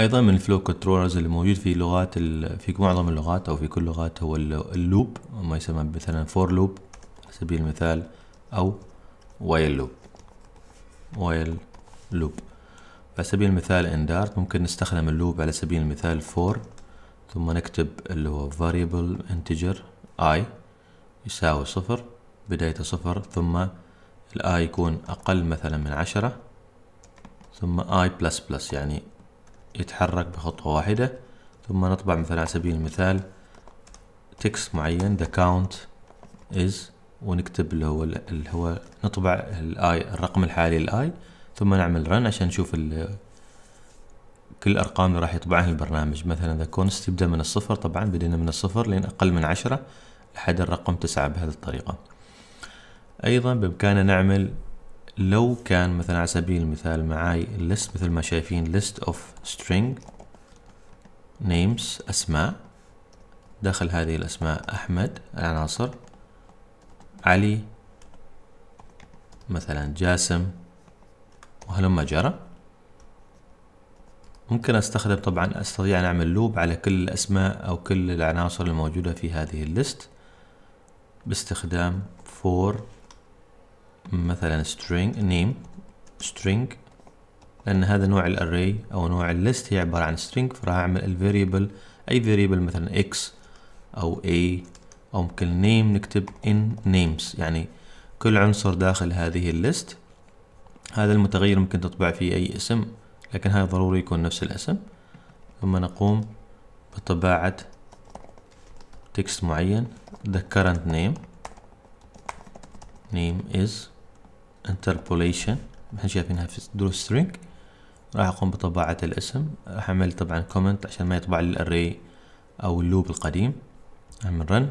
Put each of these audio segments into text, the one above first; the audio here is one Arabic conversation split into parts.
ايضا من الفلو كنترولرز اللي موجود في لغات في معظم اللغات او في كل لغات هو اللوب ما يسمى مثلا فور لوب على سبيل المثال او وايل لوب وايل لوب على سبيل المثال ان دارت ممكن نستخدم اللوب على سبيل المثال فور ثم نكتب اللي هو variable integer i يساوي صفر بدايته صفر ثم الاي يكون اقل مثلا من عشرة ثم i++ يعني يتحرك بخطوة واحدة ثم نطبع مثلا على سبيل المثال تكست معين the count is ونكتب اللي هو اللي هو نطبع الاي الرقم الحالي الاي ثم نعمل رن عشان نشوف كل الارقام اللي راح يطبعها البرنامج مثلا the const تبدا من الصفر طبعا بدينا من الصفر لين اقل من عشرة لحد الرقم تسعة بهذه الطريقة ايضا بامكاننا نعمل لو كان مثلا على سبيل المثال معاي list مثل ما شايفين list of string names أسماء داخل هذه الأسماء أحمد العناصر علي مثلا جاسم وهلما جرى ممكن استخدم طبعا استطيع ان اعمل لوب على كل الاسماء او كل العناصر الموجودة في هذه الليست باستخدام for مثلا string name string لأن هذا نوع الاري أو نوع الليست هي عبارة عن string فراح أعمل الفاريبل أي فاريبل مثلا x أو a أو ممكن name نكتب in names يعني كل عنصر داخل هذه الليست هذا المتغير ممكن تطبع فيه أي اسم لكن هذا ضروري يكون نفس الاسم ثم نقوم بطباعة تكست معين the current name name is interpolation احنا شايفينها في دروس string راح اقوم بطباعة الاسم راح اعمل طبعا comment عشان ما يطبع لي الاري او اللوب القديم اعمل run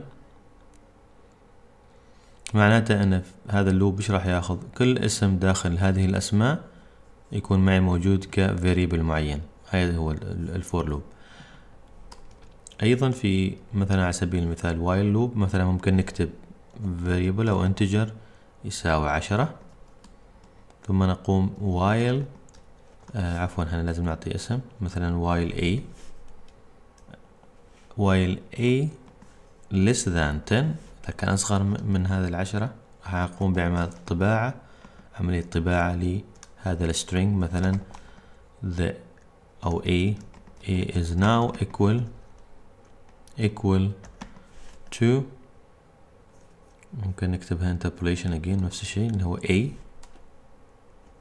معناته ان هذا اللوب ايش راح ياخذ كل اسم داخل هذه الاسماء يكون معي موجود كفاريبل معين هذا هو الفور لوب ايضا في مثلا على سبيل المثال while لوب مثلا ممكن نكتب variable او integer يساوي عشرة ثم نقوم while آه عفوا هنا لازم نعطي اسم مثلا while a while a less than 10 إذا كان أصغر من هذه العشرة راح أقوم بعمل طباعة عملية طباعة لهذا السترينج مثلا the أو a a is now equal equal to ممكن نكتبها interpolation again نفس الشيء اللي هو a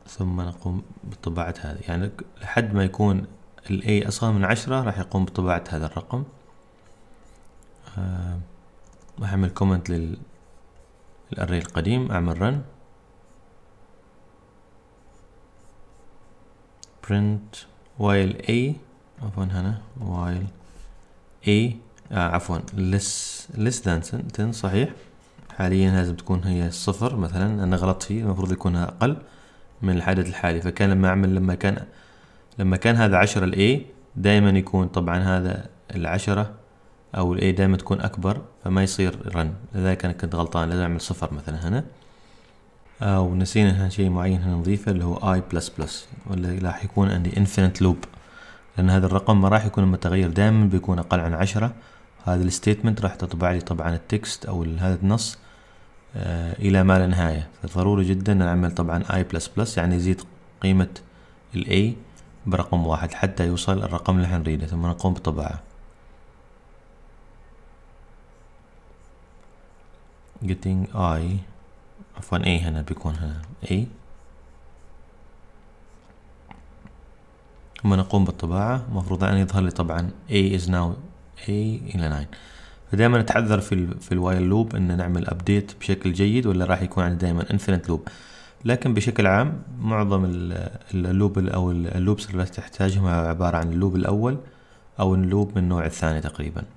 ثم نقوم بطباعة هذا يعني لحد ما يكون ال A أصغر من عشرة راح يقوم بطباعة هذا الرقم آه، راح أعمل كومنت للأري القديم أعمل رن print while A عفوا هنا while A آه عفوا less less than 10 صحيح حاليا لازم تكون هي صفر مثلا أنا غلطت فيه المفروض يكون أقل من الحدث الحالي فكان لما اعمل لما كان لما كان هذا عشرة A دائما يكون طبعا هذا العشرة او A دائما تكون اكبر فما يصير رن لذلك انا كنت غلطان لازم اعمل صفر مثلا هنا او آه، نسينا هنا شيء معين هنا نضيفه اللي هو اي بلس بلس ولا راح يكون عندي انفينيت لوب لان هذا الرقم ما راح يكون متغير دائما بيكون اقل عن عشرة هذا الستيتمنت راح تطبع لي طبعا التكست او هذا النص آه، إلى ما لا نهاية فضروري جدا نعمل طبعا i++ يعني نزيد قيمة الاي a برقم واحد حتى يوصل الرقم اللي حنريده ثم نقوم بطباعه getting i عفوا a هنا بيكون هنا a ثم نقوم بالطباعة مفروض أن يظهر لي طبعا a is now a إلى 9 فدائما نتحذر في ال في الوايل لوب ان نعمل ابديت بشكل جيد ولا راح يكون عندنا دائما انفينيت لوب لكن بشكل عام معظم اللوب او اللوبس اللي تحتاجهم عباره عن اللوب الاول او اللوب من النوع الثاني تقريبا